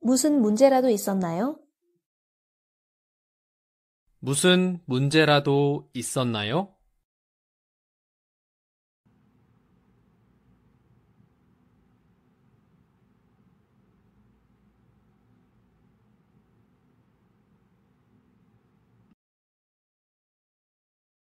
무슨 문제라도 있었나요? 무슨 문제라도 있었나요?